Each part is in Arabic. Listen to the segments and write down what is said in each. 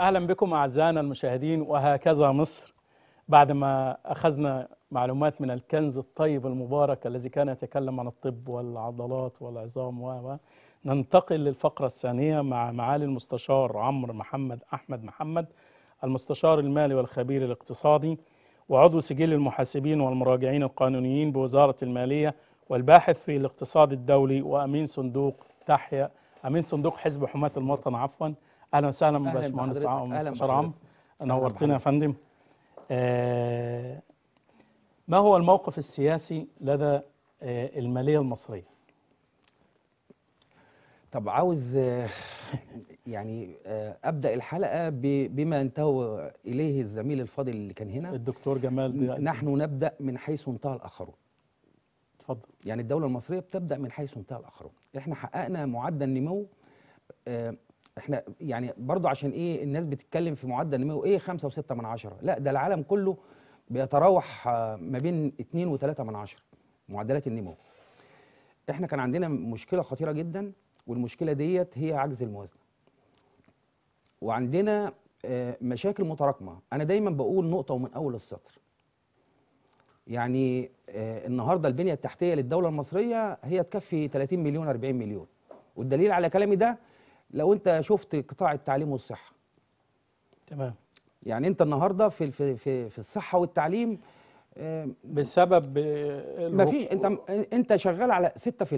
أهلا بكم أعزائنا المشاهدين وهكذا مصر بعدما أخذنا معلومات من الكنز الطيب المبارك الذي كان يتكلم عن الطب والعضلات والعظام و ننتقل للفقرة الثانية مع معالي المستشار عمرو محمد أحمد محمد المستشار المالي والخبير الاقتصادي وعضو سجل المحاسبين والمراجعين القانونيين بوزارة المالية والباحث في الاقتصاد الدولي وأمين صندوق تحيا أمين صندوق حزب حماة الوطن عفواً اهلا وسهلا باشمهندس عام مستشار عام نورتنا يا فندم آه، ما هو الموقف السياسي لدى آه، الماليه المصريه؟ طب عاوز آه، يعني ابدا الحلقه بما انتهى اليه الزميل الفاضل اللي كان هنا الدكتور جمال نحن نبدا من حيث انتهى الاخرون اتفضل يعني الدوله المصريه بتبدا من حيث انتهى الاخرون احنا حققنا معدل نمو احنا يعني برضو عشان ايه الناس بتتكلم في معدل نمو ايه خمسة وستة من عشرة لا ده العالم كله بيتراوح آه، ما بين 2 و3 من عشرة معدلات النمو احنا كان عندنا مشكله خطيره جدا والمشكله ديت هي عجز الموازنه وعندنا آه، مشاكل متراكمه انا دايما بقول نقطه ومن اول السطر يعني آه، النهارده البنيه التحتيه للدوله المصريه هي تكفي 30 مليون 40 مليون والدليل على كلامي ده لو انت شفت قطاع التعليم والصحه تمام يعني انت النهارده في في في, الصحه والتعليم بسبب ما فيش انت انت شغال على 6%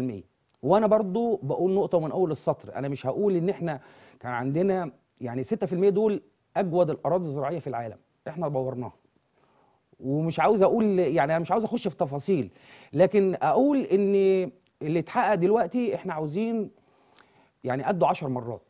وانا برضو بقول نقطه من اول السطر انا مش هقول ان احنا كان عندنا يعني 6% دول اجود الاراضي الزراعيه في العالم احنا بورناها ومش عاوز اقول يعني انا مش عاوز اخش في تفاصيل لكن اقول ان اللي اتحقق دلوقتي احنا عاوزين يعني قده 10 مرات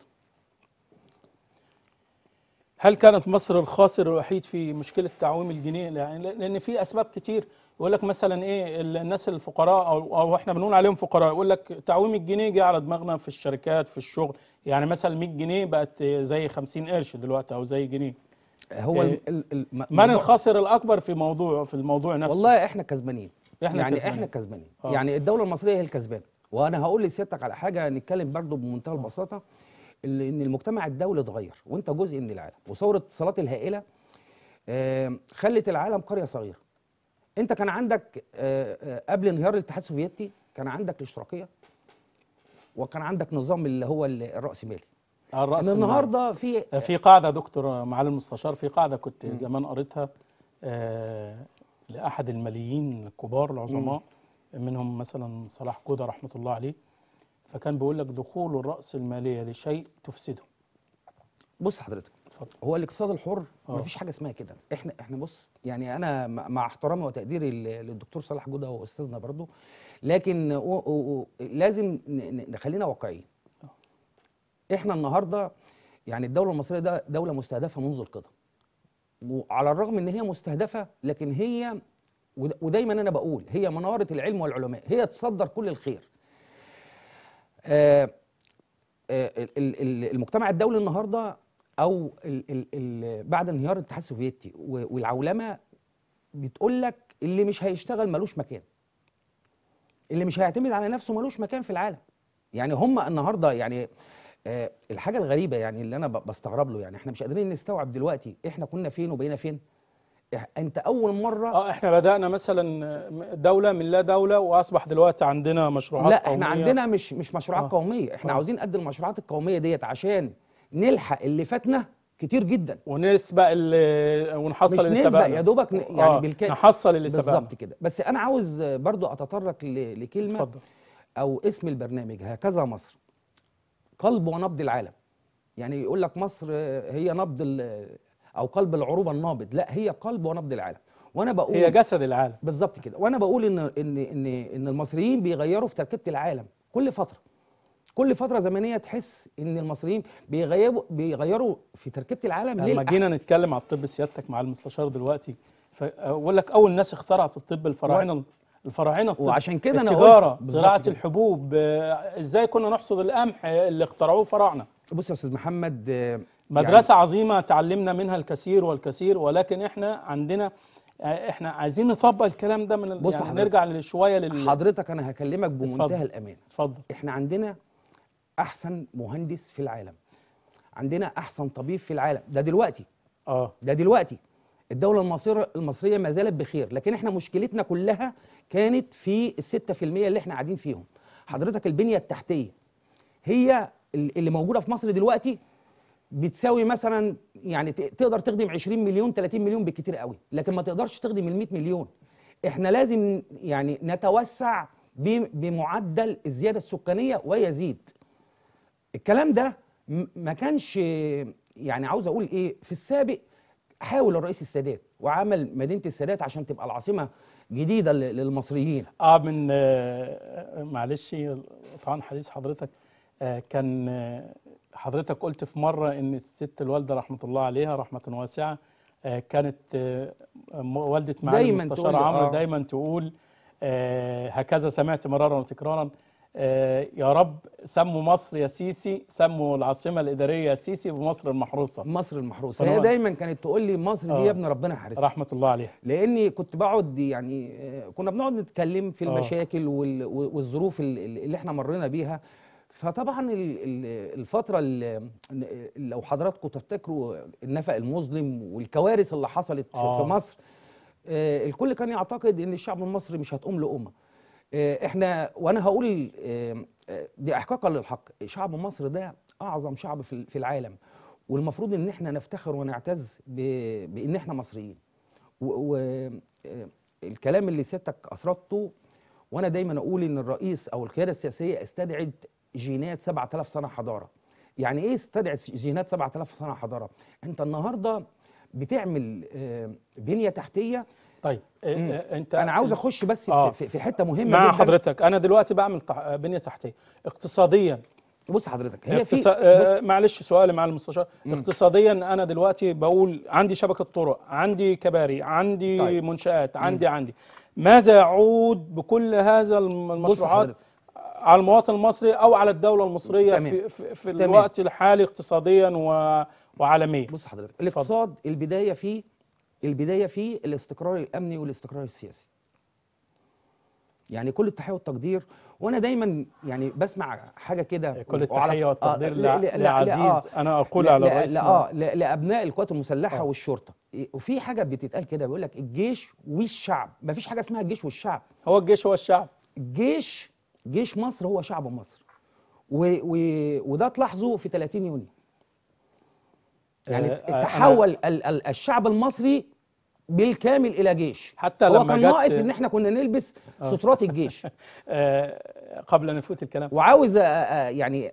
هل كانت مصر الخاسر الوحيد في مشكله تعويم الجنيه يعني لان في اسباب كتير يقول لك مثلا ايه الناس الفقراء او او احنا بنقول عليهم فقراء يقول لك تعويم الجنيه جه على دماغنا في الشركات في الشغل يعني مثلا 100 جنيه بقت زي 50 قرش دلوقتي او زي جنيه هو إيه من الخاسر الاكبر في موضوع في الموضوع نفسه والله احنا كسبانين احنا يعني كزبانين. احنا كسبانين آه. يعني الدوله المصريه هي الكسبانه وانا هقول لسيادتك على حاجه نتكلم برضو بمنتهى البساطه ان المجتمع الدولي اتغير وانت جزء من العالم وثوره الاتصالات الهائله خلت العالم قريه صغيره انت كان عندك آه، آه، قبل انهيار الاتحاد السوفيتي كان عندك الاشتراكيه وكان عندك نظام اللي هو الراسمالي الرأس آه، النهارده في في قاعده دكتور معالي المستشار في قاعده كنت زمان قريتها لاحد الماليين الكبار العظماء منهم مثلا صلاح كودة رحمة الله عليه فكان بيقول لك دخول الرأس المالية لشيء تفسده بص حضرتك اتفضل هو الاقتصاد الحر آه. ما فيش حاجه اسمها كده احنا احنا بص يعني انا مع احترامي وتقديري للدكتور صلاح جوده واستاذنا برضو لكن و و لازم نخلينا واقعيين آه. احنا النهارده يعني الدوله المصريه ده دوله مستهدفه منذ القدم وعلى الرغم ان هي مستهدفه لكن هي ودايما انا بقول هي مناره العلم والعلماء هي تصدر كل الخير آه، آه، المجتمع الدولي النهارده او ال ال بعد انهيار الاتحاد السوفيتي والعولمه بتقول لك اللي مش هيشتغل ملوش مكان اللي مش هيعتمد على نفسه ملوش مكان في العالم يعني هم النهارده يعني آه، الحاجه الغريبه يعني اللي انا بستغرب له يعني احنا مش قادرين نستوعب دلوقتي احنا كنا فين وبقينا فين انت اول مره اه احنا بدانا مثلا دوله من لا دوله واصبح دلوقتي عندنا مشروعات لا قوميه لا احنا عندنا مش مش مشروعات آه. قوميه احنا آه. عاوزين قد المشروعات القوميه ديت عشان نلحق اللي فاتنا كتير جدا ونسبق اللي ونحصل اللي سبقنا يا دوبك ن... يعني آه. بالك... نحصل اللي سبقنا بالظبط كده بس انا عاوز برضو اتطرق ل... لكلمه اتفضل. او اسم البرنامج هكذا مصر قلب ونبض العالم يعني يقول لك مصر هي نبض ال... او قلب العروبه النابض لا هي قلب ونبض العالم وانا بقول هي جسد العالم بالظبط كده وانا بقول ان ان ان ان المصريين بيغيروا في تركيبه العالم كل فتره كل فتره زمنيه تحس ان المصريين بيغيروا بيغيروا في تركيبه العالم ليه لما جينا نتكلم على الطب سيادتك مع المستشار دلوقتي فاقول لك اول ناس اخترعت الطب الفراعنه الفراعنه الطب وعشان كده انا التجاره زراعه كده. الحبوب ازاي كنا نحصد القمح اللي اخترعوه فراعنه بص يا استاذ محمد مدرسة يعني عظيمة تعلمنا منها الكثير والكثير ولكن احنا عندنا احنا عايزين نطبق الكلام ده من بص يعني حضرتك نرجع شويه لل حضرتك انا هكلمك بمنتهى الامانه اتفضل احنا عندنا احسن مهندس في العالم عندنا احسن طبيب في العالم ده دلوقتي اه ده دلوقتي الدوله المصريه المصريه ما زالت بخير لكن احنا مشكلتنا كلها كانت في ال 6% اللي احنا قاعدين فيهم حضرتك البنيه التحتيه هي اللي موجوده في مصر دلوقتي بتساوي مثلا يعني تقدر تخدم 20 مليون 30 مليون بالكتير قوي لكن ما تقدرش تخدم ال 100 مليون احنا لازم يعني نتوسع بمعدل الزياده السكانيه ويزيد الكلام ده ما كانش يعني عاوز اقول ايه في السابق حاول الرئيس السادات وعمل مدينه السادات عشان تبقى العاصمه جديده للمصريين اه من آه، معلش طبعا حديث حضرتك آه، كان حضرتك قلت في مرة إن الست الوالدة رحمة الله عليها رحمة واسعة آه، كانت آه، والدة معالي المستشار عمرو آه. دايما تقول هكذا سمعت مرارا وتكرارا يا رب سموا مصر يا سيسي سموا العاصمه الاداريه يا سيسي بمصر المحروسه مصر المحروسه هي دايما كانت تقول لي مصر دي يا ابن ربنا حارسها رحمه الله عليها لاني كنت بقعد يعني كنا بنقعد نتكلم في المشاكل والظروف اللي احنا مرينا بيها فطبعا الفتره اللي لو حضراتكم تفتكروا النفق المظلم والكوارث اللي حصلت آه. في مصر آه، الكل كان يعتقد ان الشعب المصري مش هتقوم له امه آه، احنا وانا هقول آه، دي احقاقا للحق شعب مصر ده اعظم شعب في العالم والمفروض ان احنا نفتخر ونعتز بان احنا مصريين والكلام اللي سيادتك اسردته وانا دايما اقول ان الرئيس او القياده السياسيه استدعت جينات 7000 سنه حضاره يعني ايه استدعت جينات 7000 سنه حضاره انت النهارده بتعمل آه، بنيه تحتيه طيب آه، مم. آه، انت انا عاوز اخش بس آه. في حته مهمه مع جداً. حضرتك انا دلوقتي بعمل بنيه تحتيه اقتصاديا بص حضرتك هي في معلش سؤالي مع المستشار مم. اقتصاديا انا دلوقتي بقول عندي شبكه طرق عندي كباري عندي طيب. منشات عندي مم. عندي ماذا يعود بكل هذا المشروعات على المواطن المصري او على الدوله المصريه تمام. في في, في تمام. الوقت الحالي اقتصاديا و... وعالميا بص حضرتك الاقتصاد فضل. البدايه فيه البدايه فيه الاستقرار الامني والاستقرار السياسي يعني كل التحيه والتقدير وانا دايما يعني بسمع حاجه كده كل التحيه آه، والتقدير آه لعزيز انا اقول على الرئيس اه لابناء القوات المسلحه آه والشرطه وفي حاجه بتتقال كده بيقول لك الجيش والشعب مفيش حاجه اسمها الجيش والشعب هو الجيش هو الشعب الجيش جيش مصر هو شعب مصر و... و... وده تلاحظه في 30 يونيو يعني أه, آه، تحول أنا... الشعب المصري بالكامل الى جيش حتى لما هو كان ناقص آه، ان احنا كنا نلبس آه. سترات الجيش قبل ان نفوت الكلام وعاوز أ... يعني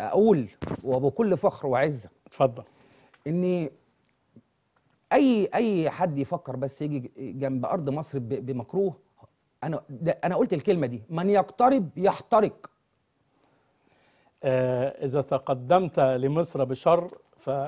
اقول وبكل فخر وعزه اتفضل ان اي اي حد يفكر بس يجي جنب ارض مصر بمكروه انا انا قلت الكلمه دي من يقترب يحترق آه اذا تقدمت لمصر بشر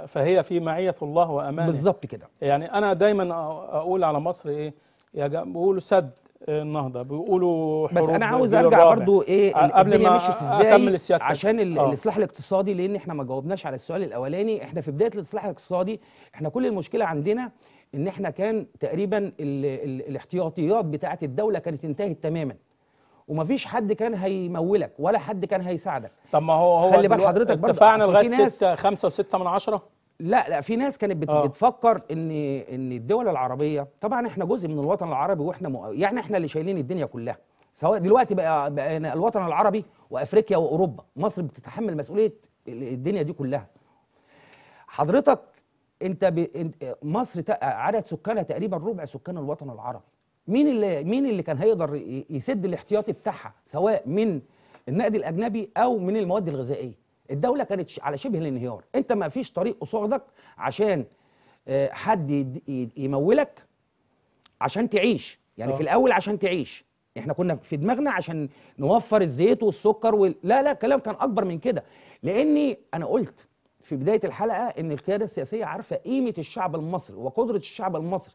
فهي في معيه الله وامانه بالظبط كده يعني انا دايما اقول على مصر ايه يا جماعه بيقولوا سد النهضه بيقولوا حروب بس انا عاوز ارجع برضو ايه قبل ما مشيت ازاي أكمل عشان آه. الاصلاح الاقتصادي لان احنا ما جاوبناش على السؤال الاولاني احنا في بدايه الاصلاح الاقتصادي احنا كل المشكله عندنا ان احنا كان تقريبا الـ الـ الاحتياطيات بتاعه الدوله كانت انتهت تماما ومفيش حد كان هيمولك ولا حد كان هيساعدك طب ما هو هو خلي بال حضرتك اتفقنا لغايه 6 5 و6 من 10 لا لا في ناس كانت بت آه. بتفكر ان ان الدول العربيه طبعا احنا جزء من الوطن العربي واحنا يعني احنا اللي شايلين الدنيا كلها سواء دلوقتي بقى, بقى الوطن العربي وافريقيا واوروبا مصر بتتحمل مسؤوليه الدنيا دي كلها حضرتك انت ب... مصر عدد سكانها تقريبا ربع سكان الوطن العربي مين اللي مين اللي كان هيقدر يسد الاحتياطي بتاعها سواء من النقد الاجنبي او من المواد الغذائيه الدوله كانت على شبه الانهيار انت ما فيش طريق قصادك عشان آه، حد يمولك عشان تعيش يعني أوه. في الاول عشان تعيش احنا كنا في دماغنا عشان نوفر الزيت والسكر وال... لا لا الكلام كان اكبر من كده لاني انا قلت في بدايه الحلقه ان القياده السياسيه عارفه قيمه الشعب المصري وقدره الشعب المصري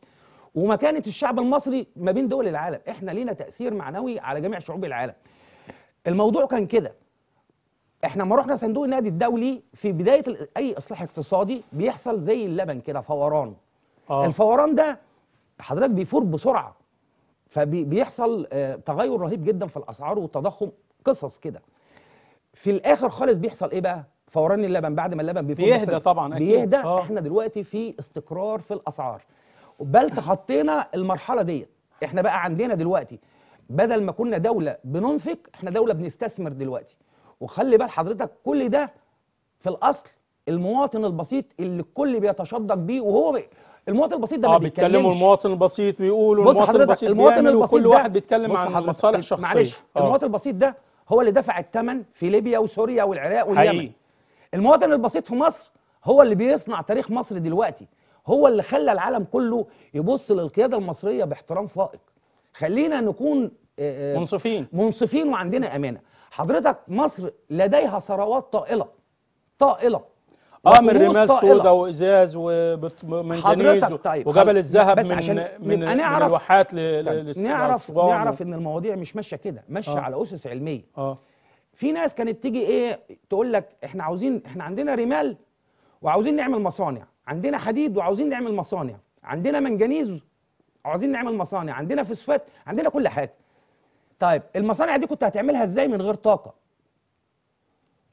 ومكانه الشعب المصري ما بين دول العالم احنا لينا تاثير معنوي على جميع شعوب العالم الموضوع كان كده احنا لما رحنا صندوق النقد الدولي في بدايه اي اصلاح اقتصادي بيحصل زي اللبن كده فوران آه. الفوران ده حضرتك بيفور بسرعه فبيحصل آه، تغير رهيب جدا في الاسعار والتضخم قصص كده في الاخر خالص بيحصل ايه بقى فوران اللبن بعد ما اللبن بيفوز بيهدى طبعا اكيد بيهدى آه. احنا دلوقتي في استقرار في الاسعار بل تخطينا المرحله ديت احنا بقى عندنا دلوقتي بدل ما كنا دوله بننفق احنا دوله بنستثمر دلوقتي وخلي بال حضرتك كل ده في الاصل المواطن البسيط اللي الكل بيتشدق بيه وهو بي المواطن البسيط ده آه ما بيتكلمش بيتكلموا المواطن البسيط بيقولوا المواطن البسيط المواطن البسيط كل واحد بيتكلم عن مصالح شخصيه معلش آه. المواطن البسيط ده هو اللي دفع الثمن في ليبيا وسوريا والعراق واليمن حقيقي. المواطن البسيط في مصر هو اللي بيصنع تاريخ مصر دلوقتي هو اللي خلى العالم كله يبص للقياده المصريه باحترام فائق خلينا نكون آه، آه، منصفين منصفين وعندنا امانه حضرتك مصر لديها ثروات طائله طائله اه من رمال سودا وازاز ومنجنيز طيب وجبل الذهب من عشان من, نعرف من الواحات طيب، نعرف نعرف ان المواضيع مش ماشيه كده ماشيه آه على اسس علميه آه في ناس كانت تيجي ايه تقول لك احنا عاوزين احنا عندنا رمال وعاوزين نعمل مصانع عندنا حديد وعاوزين نعمل مصانع عندنا منجنيز عاوزين نعمل مصانع عندنا فوسفات عندنا كل حاجه طيب المصانع دي كنت هتعملها ازاي من غير طاقه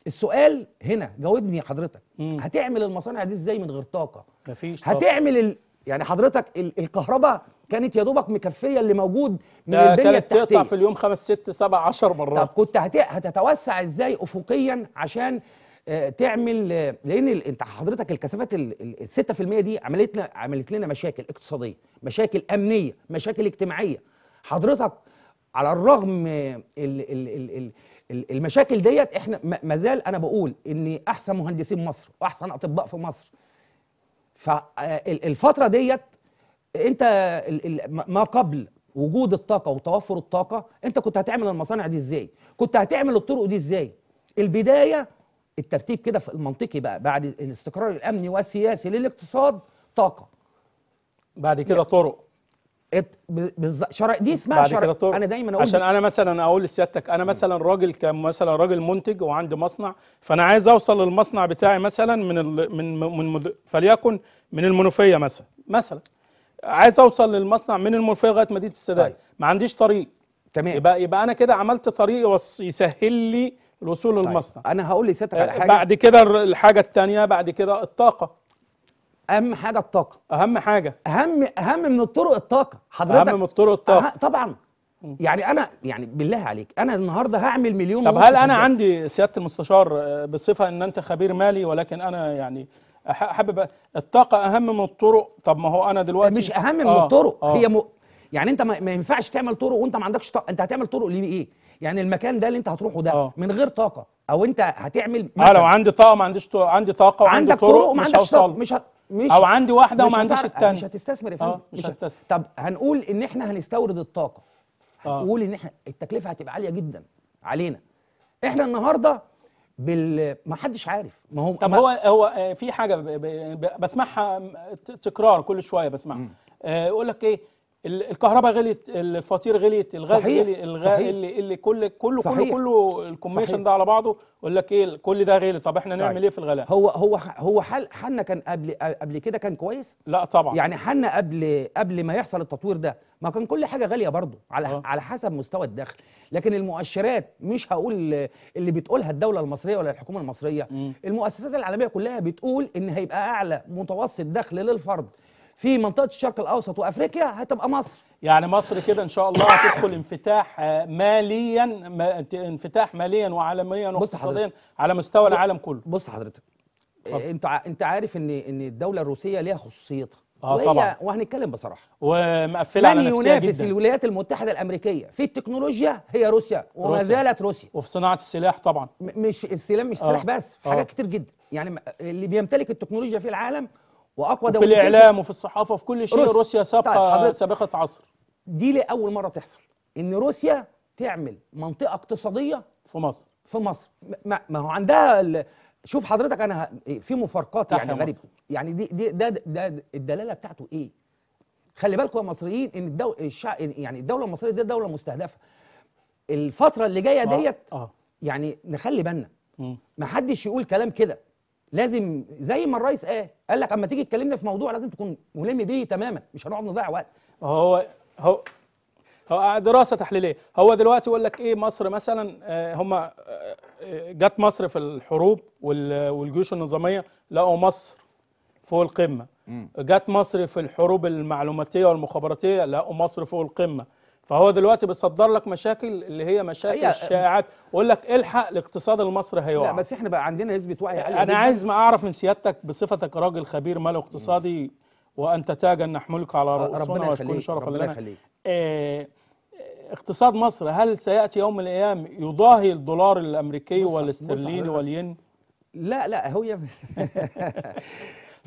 السؤال هنا جاوبني حضرتك مم. هتعمل المصانع دي ازاي من غير طاقه مفيش طاقه هتعمل ال... يعني حضرتك ال... الكهرباء كانت يا دوبك مكفيه اللي موجود من البنيه التحتيه كانت تقطع في اليوم خمس ست سبع عشر مرات طب كنت هتتوسع ازاي افقيا عشان آه، تعمل آه، لان انت حضرتك الكثافات ال 6% دي عملت لنا عملت لنا مشاكل اقتصاديه، مشاكل امنيه، مشاكل اجتماعيه. حضرتك على الرغم الـ آه، الـ الـ الـ المشاكل ديت احنا ما زال انا بقول ان احسن مهندسين مصر واحسن اطباء في مصر. فالفتره ديت انت ما قبل وجود الطاقه وتوفر الطاقه انت كنت هتعمل المصانع دي ازاي كنت هتعمل الطرق دي ازاي البدايه الترتيب كده في المنطقي بقى بعد الاستقرار الامني والسياسي للاقتصاد طاقه بعد كده يعني طرق شرع دي اسمها شرع انا دايما اقول عشان انا مثلا اقول لسيادتك انا مثلا راجل كمثلا راجل منتج وعندي مصنع فانا عايز اوصل للمصنع بتاعي مثلا من من من فليكن من المنوفيه مثلا مثلا عايز اوصل للمصنع من المنوفيه لغايه مدينه السادات طيب. ما عنديش طريق تمام يبقى يبقى انا كده عملت طريق يسهل لي الوصول طيب. للمصنع انا هقول لسيادتك على آه، حاجه بعد كده الحاجه الثانيه بعد كده الطاقه اهم حاجه الطاقه اهم حاجه اهم اهم من الطرق الطاقه حضرتك اهم من الطرق الطاقه طبعا يعني انا يعني بالله عليك انا النهارده هعمل مليون طب هل انا عندي سياده المستشار آه، بصفه ان انت خبير مالي ولكن انا يعني حابب الطاقه اهم من الطرق طب ما هو انا دلوقتي مش اهم من آه الطرق آه هي م... يعني انت ما ينفعش تعمل طرق وانت ما عندكش طاقه انت هتعمل طرق ليه ايه يعني المكان ده اللي انت هتروحه ده آه من غير طاقه او انت هتعمل اه لو عندي طاقه ما عنديش طاقه عندي طاقه وعندي طرق, طرق مش هوصل مش هت... مش او عندي واحده وما عنديش الثانيه مش هتستثمر يا فندم آه مش, مش طب هنقول ان احنا هنستورد الطاقه آه. هنقول ان احنا التكلفه هتبقى عاليه جدا علينا احنا النهارده بال ما حدش عارف ما هو طب هو هو آه، في حاجه بسمعها تكرار كل شويه بسمعها آه، يقول لك ايه الكهرباء غليت الفطير غليت الغاز صحيح. غلي الغاء اللي اللي كل كله صحيح. كله كله الكوميشن ده على بعضه يقول لك ايه كل ده غلي طب احنا نعمل طيب. ايه في الغلاء هو هو هو حل حنا كان قبل قبل كده كان كويس لا طبعا يعني حنا قبل قبل ما يحصل التطوير ده ما كان كل حاجه غاليه برضه على أه. على حسب مستوى الدخل لكن المؤشرات مش هقول اللي بتقولها الدوله المصريه ولا الحكومه المصريه م. المؤسسات العالميه كلها بتقول ان هيبقى اعلى متوسط دخل للفرد في منطقه الشرق الاوسط وافريقيا هتبقى مصر يعني مصر كده ان شاء الله هتدخل انفتاح آه، ماليا انفتاح ماليا وعالميا واقتصاديا على مستوى العالم كله بص حضرتك آه، انت انت عارف ان ان الدوله الروسيه ليها خصوصيتها اه طبعا وهنتكلم بصراحه ومقفله على نفسها ينافس الولايات المتحده الامريكيه في التكنولوجيا هي روسيا وما زالت روسيا وفي صناعه السلاح طبعا مش السلاح مش آه. بس في آه. حاجات كتير جدا يعني اللي بيمتلك التكنولوجيا في العالم واقوى دوله في الاعلام وفي الصحافه وفي كل شيء روسيا, روسيا سابقه طيب سابقه عصر دي لاول مره تحصل ان روسيا تعمل منطقه اقتصاديه في مصر في مصر ما, ما هو عندها شوف حضرتك انا في مفارقات يعني غريبه يعني دي, دي ده, ده الدلاله بتاعته ايه خلي بالكم يا مصريين ان الدو... الشع... يعني الدوله المصريه دي دوله مستهدفه الفتره اللي جايه آه، ديت آه. آه. يعني نخلي بالنا محدش يقول كلام كده لازم زي ما الرئيس قال قال لك اما تيجي تكلمنا في موضوع لازم تكون ملم بيه تماما مش هنقعد نضيع وقت هو هو هو دراسه تحليليه هو دلوقتي يقول لك ايه مصر مثلا آه، هم آه، آه، جت مصر في الحروب والجيوش النظاميه لقوا مصر فوق القمه جت مصر في الحروب المعلوماتيه والمخابراتيه لقوا مصر فوق القمه فهو دلوقتي بيصدر لك مشاكل اللي هي مشاكل هي الشائعات ويقول لك الحق الاقتصاد المصري هيقع لا بس احنا بقى عندنا نسبه وعي عاليه انا عايز ما اعرف من سيادتك بصفتك راجل خبير مال اقتصادي وانت تاجا نحملك على آه، رؤوسنا وتكون شرفا لنا اه اقتصاد مصر هل سياتي يوم من الايام يضاهي الدولار الامريكي والاسترليني والين لا لا هو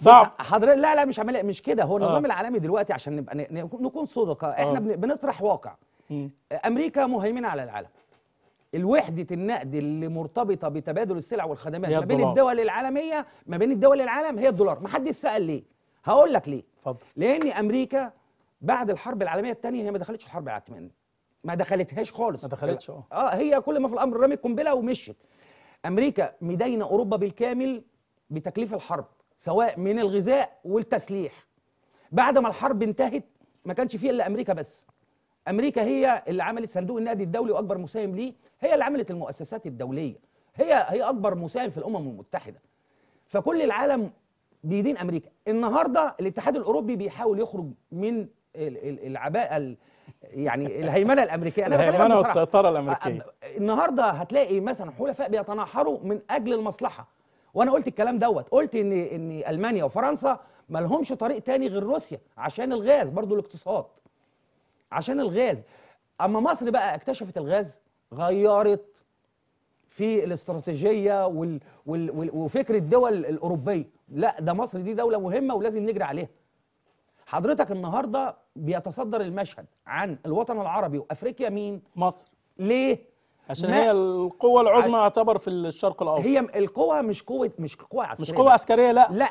صعب حضرتك لا لا مش هعملها مش كده هو آه. النظام آه. العالمي دلوقتي عشان نبقى نكون صدقاء احنا آه. بنطرح واقع مم. امريكا مهيمنه على العالم الوحدة النقد اللي مرتبطة بتبادل السلع والخدمات ما بين الدول العالمية ما بين الدول العالم هي الدولار ما حدش سأل ليه هقول لك ليه فضل. لأن أمريكا بعد الحرب العالمية الثانية هي ما دخلتش الحرب العالمية ما دخلتهاش خالص ما دخلتش اه, آه، هي كل ما في الأمر رمي قنبلة ومشت أمريكا مدينة أوروبا بالكامل بتكليف الحرب سواء من الغذاء والتسليح بعد ما الحرب انتهت ما كانش فيه الا امريكا بس امريكا هي اللي عملت صندوق النقد الدولي واكبر مساهم ليه هي اللي عملت المؤسسات الدوليه هي هي اكبر مساهم في الامم المتحده فكل العالم بيدين امريكا النهارده الاتحاد الاوروبي بيحاول يخرج من العباءه يعني الهيمنه الامريكيه أنا الهيمنه والسيطره الامريكيه النهارده هتلاقي مثلا حلفاء بيتناحروا من اجل المصلحه وانا قلت الكلام دوت قلت ان ان المانيا وفرنسا ما لهمش طريق تاني غير روسيا عشان الغاز برضو الاقتصاد عشان الغاز اما مصر بقى اكتشفت الغاز غيرت في الاستراتيجيه وال وال وال وفكر الدول الاوروبيه لا ده مصر دي دوله مهمه ولازم نجري عليها حضرتك النهارده بيتصدر المشهد عن الوطن العربي وافريقيا مين مصر ليه عشان هي القوة العظمى يعتبر في الشرق الأوسط هي القوة مش قوة مش قوة عسكرية مش قوة عسكرية لا لا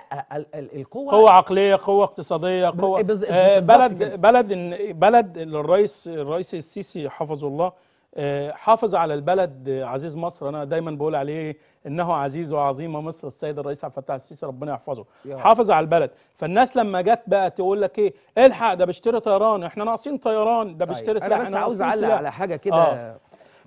القوة قوة عقلية قوة اقتصادية قوة بز... آه بلد بلد بلد الرئيس الرئيس السيسي حفظه الله آه، حافظ على البلد آه، عزيز مصر انا دايما بقول عليه انه عزيز وعظيمه مصر السيد الرئيس عبد الفتاح السيسي ربنا يحفظه حافظ على البلد فالناس لما جت بقى تقول لك ايه الحق ده بيشتري طيران احنا ناقصين طيران ده طيب. بيشتري سلاح انا بس عاوز اعلق على حاجه كده آه.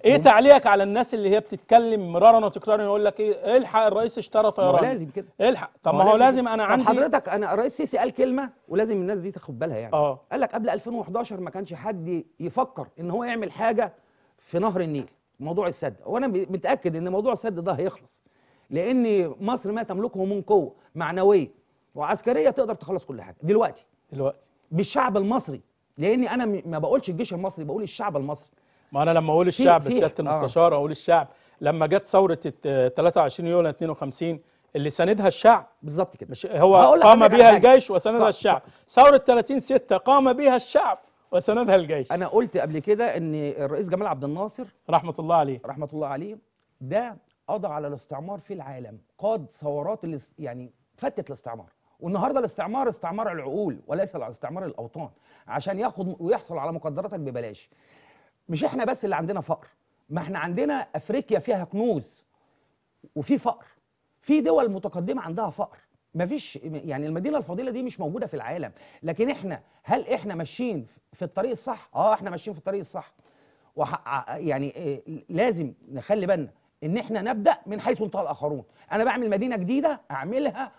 ايه تعليقك على الناس اللي هي بتتكلم مرارا وتكرارا يقول لك ايه الحق الرئيس اشترى طيران لازم كده الحق طب ما هو لازم انا عندي حضرتك انا الرئيس سيسي قال كلمه ولازم الناس دي تاخد بالها يعني اه قال لك قبل 2011 ما كانش حد يفكر ان هو يعمل حاجه في نهر النيل موضوع السد وانا متاكد ان موضوع السد ده هيخلص لان مصر ما تملكه من قوه معنويه وعسكريه تقدر تخلص كل حاجه دلوقتي دلوقتي بالشعب المصري لان انا ما بقولش الجيش المصري بقول الشعب المصري ما انا لما اقول الشعب سياده آه. المستشار اقول الشعب لما جت ثوره 23 يوليو 52 اللي ساندها الشعب بالظبط كده مش هو قام بها حاجة. الجيش وساندها الشعب ثوره 30 6 قام بها الشعب وساندها الجيش انا قلت قبل كده ان الرئيس جمال عبد الناصر رحمه الله عليه رحمه الله عليه ده قضى على الاستعمار في العالم قاد ثورات يعني فتت الاستعمار والنهارده الاستعمار استعمار العقول وليس استعمار الاوطان عشان ياخد ويحصل على مقدراتك ببلاش مش احنا بس اللي عندنا فقر ما احنا عندنا افريقيا فيها كنوز وفي فقر في دول متقدمه عندها فقر ما فيش يعني المدينه الفضيله دي مش موجوده في العالم لكن احنا هل احنا ماشيين في الطريق الصح اه احنا ماشيين في الطريق الصح يعني إيه لازم نخلي بالنا ان احنا نبدا من حيث انتهى الاخرون انا بعمل مدينه جديده اعملها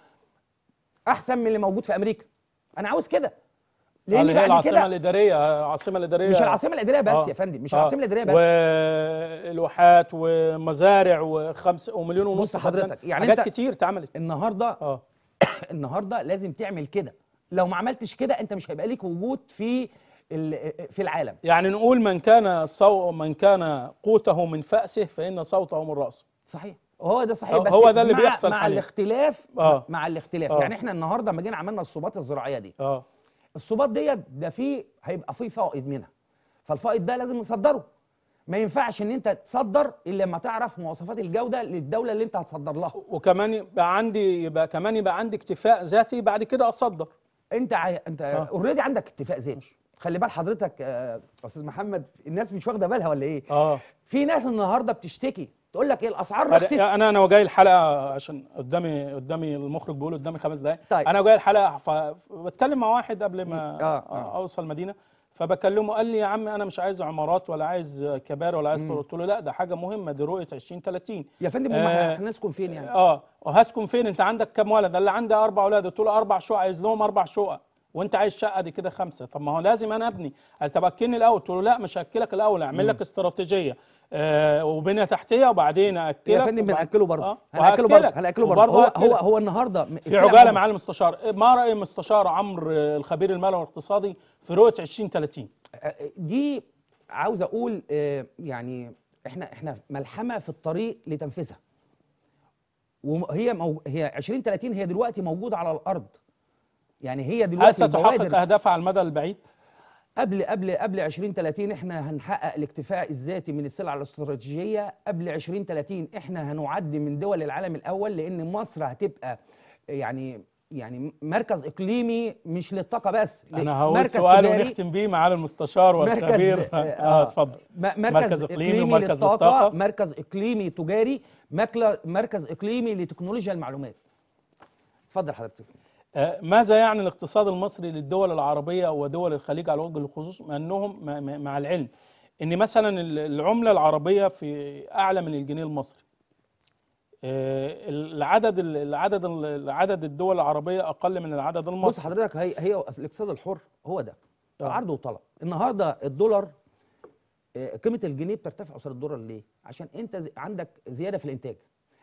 احسن من اللي موجود في امريكا انا عاوز كده لان هي يعني العاصمه الاداريه العاصمه الاداريه مش العاصمه الاداريه بس آه يا فندم مش آه العاصمه الاداريه بس والواحات ومزارع وخمس ومليون ونص بص حضرتك يعني حاجات كتير اتعملت النهارده آه النهارده لازم تعمل كده لو ما عملتش كده انت مش هيبقى ليك وجود في في العالم يعني نقول من كان صو من كان قوته من فأسه فإن صوته من رأسه صحيح هو ده صحيح بس هو ده اللي مع بيحصل مع حاليا. الاختلاف آه. مع الاختلاف آه. يعني احنا النهارده لما جينا عملنا الصوبات الزراعيه دي آه. الصوبات ديت ده في هيبقى في فائض منها فالفائض ده لازم نصدره ما ينفعش ان انت تصدر الا لما تعرف مواصفات الجوده للدوله اللي انت هتصدر لها وكمان يبقى عندي يبقى كمان يبقى عندي اكتفاء ذاتي بعد كده اصدر انت انت اوريدي عندك اكتفاء ذاتي خلي بال حضرتك آه، استاذ محمد الناس مش واخده بالها ولا ايه اه في ناس النهارده بتشتكي تقول لك ايه الاسعار رخصت انا انا وجاي الحلقه عشان قدامي قدامي المخرج بيقول قدامي خمس دقائق طيب. انا وجاي الحلقه فبتكلم مع واحد قبل ما آه. آه. اوصل مدينه فبكلمه قال لي يا عم انا مش عايز عمارات ولا عايز كبار ولا عايز قلت له لا ده حاجه مهمه دي رؤيه 20 30 يا فندم آه احنا هنسكن فين يعني اه وهسكن فين انت عندك كام ولد قال لي عندي اربع اولاد قلت له اربع شقق عايز لهم اربع شقق وانت عايز شقه دي كده خمسه طب ما هو لازم انا ابني قال طب اكلني الاول قلت له لا مش هاكلك الاول اعمل لك استراتيجيه آه وبنيه تحتيه وبعدين اكلك يا فندم بناكله برضه آه هناكله برضه هناكله برضه هو, هو هو النهارده في عجاله مع المستشار ما راي المستشار عمرو الخبير المالي والاقتصادي في رؤيه 2030 آه، دي عاوز اقول آه، يعني احنا احنا ملحمه في الطريق لتنفيذها وهي هي 2030 هي دلوقتي موجوده على الارض يعني هي دلوقتي هل ستحقق اهدافها على المدى البعيد؟ قبل قبل قبل 2030 احنا هنحقق الاكتفاء الذاتي من السلع الاستراتيجيه قبل 2030 احنا هنعد من دول العالم الاول لان مصر هتبقى يعني يعني مركز اقليمي مش للطاقه بس انا هقول سؤال ونختم بيه معالي المستشار والخبير اه, آه، اتفضل مركز, مركز اقليمي ومركز للطاقة, للطاقه مركز اقليمي تجاري مركز اقليمي لتكنولوجيا المعلومات اتفضل حضرتك آه، ماذا يعني الاقتصاد المصري للدول العربية ودول الخليج على وجه الخصوص أنهم مع العلم أن مثلا العملة العربية في أعلى من الجنيه المصري آه، العدد العدد العدد الدول العربيه اقل من العدد المصري بص حضرتك هي هي الاقتصاد الحر هو ده آه. عرض وطلب النهارده الدولار قيمه الجنيه بترتفع قصاد الدولار ليه عشان انت عندك زياده في الانتاج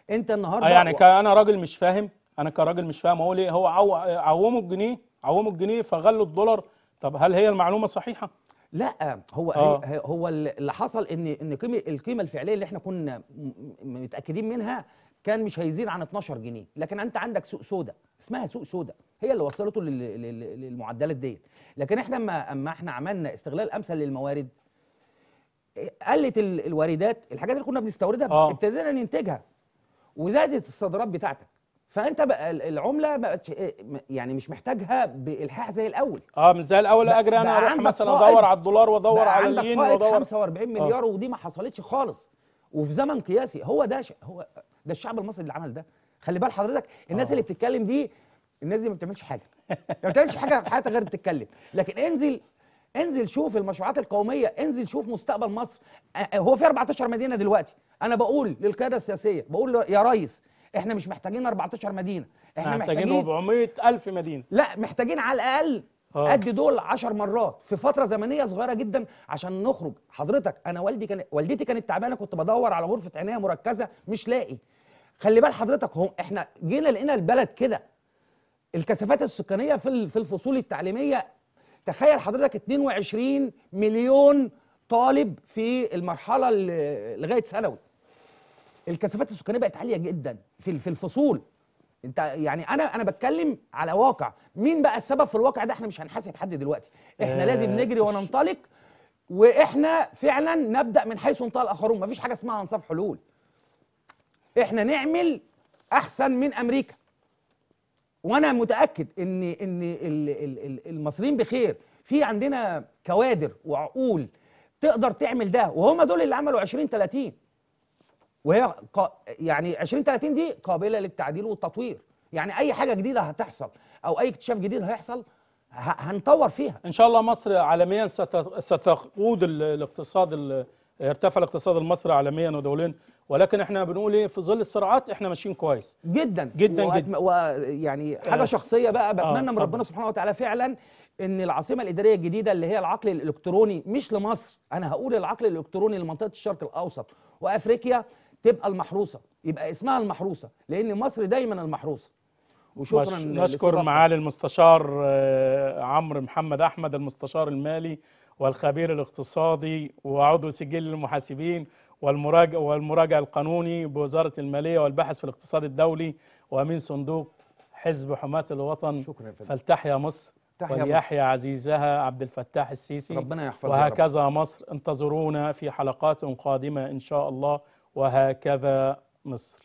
انت النهارده يعني انا راجل مش فاهم انا كراجل مش فاهم هو ليه هو عومه الجنيه عومه الجنيه فغلوا الدولار طب هل هي المعلومه صحيحه لا هو آه. هو اللي حصل ان ان قيمه القيمه الفعليه اللي احنا كنا متاكدين منها كان مش هيزيد عن 12 جنيه لكن انت عندك سوق سودا اسمها سوق سودا هي اللي وصلته للمعدلات ديت لكن احنا اما اما احنا عملنا استغلال امثل للموارد قلت الواردات الحاجات اللي كنا بنستوردها آه. ابتدينا ننتجها وزادت الصادرات بتاعتك فانت بقى العمله بقت يعني مش محتاجها بالحاح زي الاول اه مش زي الاول اجري انا اروح مثلا ادور على الدولار وادور على الين وادور 45 آه. مليار آه. ودي ما حصلتش خالص وفي زمن قياسي هو ده ش... هو ده الشعب المصري اللي عمل ده خلي بال حضرتك الناس آه. اللي بتتكلم دي الناس دي ما بتعملش حاجه ما بتعملش حاجه في حياتها غير بتتكلم لكن انزل انزل شوف المشروعات القوميه انزل شوف مستقبل مصر آه، آه، هو في 14 مدينه دلوقتي انا بقول للقياده السياسيه بقول يا ريس احنا مش محتاجين 14 مدينه احنا محتاجين, محتاجين 400000 مدينه لا محتاجين على الاقل أوه. قد دول 10 مرات في فتره زمنيه صغيره جدا عشان نخرج حضرتك انا والدي كان والدتي كانت تعبانه كنت بدور على غرفه عنايه مركزه مش لاقي خلي بال حضرتك هم احنا جينا لقينا البلد كده الكثافات السكانيه في في الفصول التعليميه تخيل حضرتك 22 مليون طالب في المرحله لغايه ثانوي الكثافات السكانيه بقت عاليه جدا في في الفصول انت يعني انا انا بتكلم على واقع مين بقى السبب في الواقع ده احنا مش هنحاسب حد دلوقتي احنا آه لازم نجري وننطلق واحنا فعلا نبدا من حيث انتهى الاخرون مفيش حاجه اسمها انصاف حلول احنا نعمل احسن من امريكا وانا متاكد ان ان المصريين بخير في عندنا كوادر وعقول تقدر تعمل ده وهم دول اللي عملوا 20 30 وهي يعني 20 30 دي قابله للتعديل والتطوير يعني اي حاجه جديده هتحصل او اي اكتشاف جديد هيحصل هنطور فيها ان شاء الله مصر عالميا ستقود الاقتصاد ارتفع الاقتصاد المصري عالميا ودوليا ولكن احنا بنقول ايه في ظل الصراعات احنا ماشيين كويس جدا جدا جدا ويعني حاجه آه. شخصيه بقى آه، بتمنى آه من ربنا سبحانه وتعالى فعلا ان العاصمه الاداريه الجديده اللي هي العقل الالكتروني مش لمصر انا هقول العقل الالكتروني لمنطقه الشرق الاوسط وافريقيا تبقى المحروسه يبقى اسمها المحروسه لان مصر دايما المحروسه وشكرا نشكر معالي المستشار آه، عمرو محمد احمد المستشار المالي والخبير الاقتصادي وعضو سجل المحاسبين والمراجع والمراجع القانوني بوزاره الماليه والبحث في الاقتصاد الدولي وامين صندوق حزب حماه الوطن شكرا فلتحيا مصر وليحيا عزيزها عبد الفتاح السيسي ربنا يحفظها وهكذا رب. مصر انتظرونا في حلقات قادمه ان شاء الله وهكذا مصر